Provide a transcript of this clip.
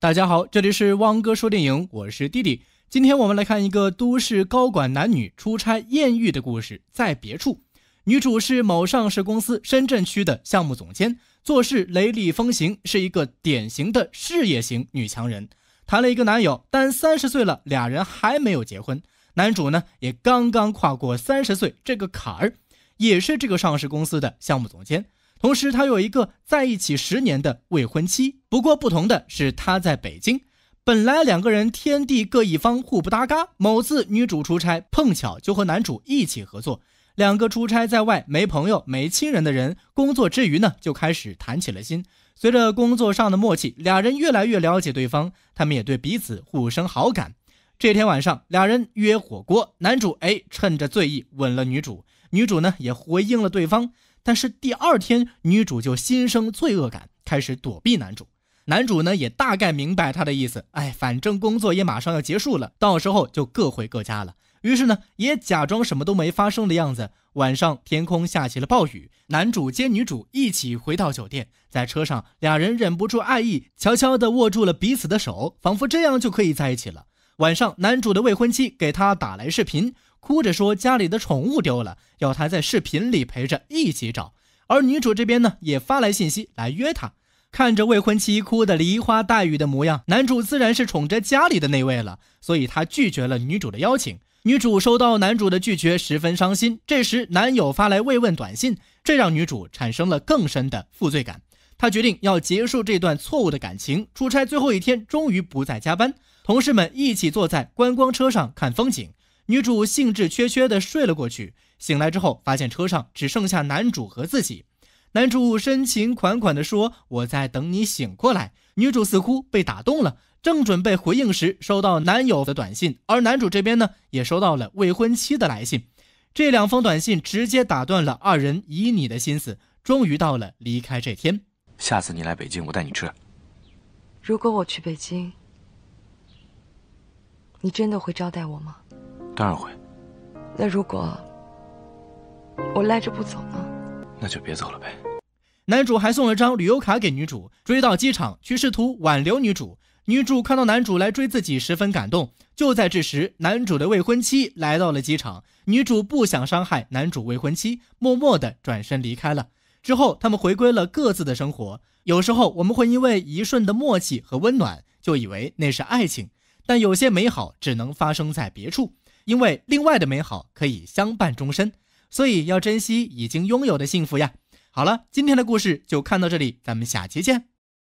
大家好，这里是汪哥说电影，我是弟弟。今天我们来看一个都市高管男女出差艳遇的故事。在别处，女主是某上市公司深圳区的项目总监，做事雷厉风行，是一个典型的事业型女强人。谈了一个男友，但三十岁了，俩人还没有结婚。男主呢，也刚刚跨过三十岁这个坎儿，也是这个上市公司的项目总监。同时，他有一个在一起十年的未婚妻。不过不同的是，他在北京。本来两个人天地各一方，互不搭嘎。某次女主出差，碰巧就和男主一起合作。两个出差在外没朋友、没亲人的人，工作之余呢，就开始谈起了心。随着工作上的默契，俩人越来越了解对方，他们也对彼此互生好感。这天晚上，俩人约火锅。男主哎，趁着醉意吻了女主。女主呢，也回应了对方。但是第二天，女主就心生罪恶感，开始躲避男主。男主呢，也大概明白她的意思。哎，反正工作也马上要结束了，到时候就各回各家了。于是呢，也假装什么都没发生的样子。晚上天空下起了暴雨，男主接女主一起回到酒店，在车上，俩人忍不住爱意，悄悄地握住了彼此的手，仿佛这样就可以在一起了。晚上，男主的未婚妻给他打来视频。哭着说家里的宠物丢了，要他在视频里陪着一起找。而女主这边呢，也发来信息来约他。看着未婚妻哭得梨花带雨的模样，男主自然是宠着家里的那位了，所以他拒绝了女主的邀请。女主收到男主的拒绝，十分伤心。这时男友发来慰问短信，这让女主产生了更深的负罪感。她决定要结束这段错误的感情。出差最后一天，终于不再加班，同事们一起坐在观光车上看风景。女主兴致缺缺地睡了过去，醒来之后发现车上只剩下男主和自己。男主深情款款地说：“我在等你醒过来。”女主似乎被打动了，正准备回应时，收到男友的短信。而男主这边呢，也收到了未婚妻的来信。这两封短信直接打断了二人以你的心思。终于到了离开这天，下次你来北京，我带你吃。如果我去北京，你真的会招待我吗？当然会。那如果我赖着不走呢？那就别走了呗。男主还送了张旅游卡给女主，追到机场去试图挽留女主。女主看到男主来追自己，十分感动。就在这时，男主的未婚妻来到了机场。女主不想伤害男主未婚妻，默默地转身离开了。之后，他们回归了各自的生活。有时候我们会因为一瞬的默契和温暖，就以为那是爱情。但有些美好只能发生在别处。因为另外的美好可以相伴终身，所以要珍惜已经拥有的幸福呀。好了，今天的故事就看到这里，咱们下期见。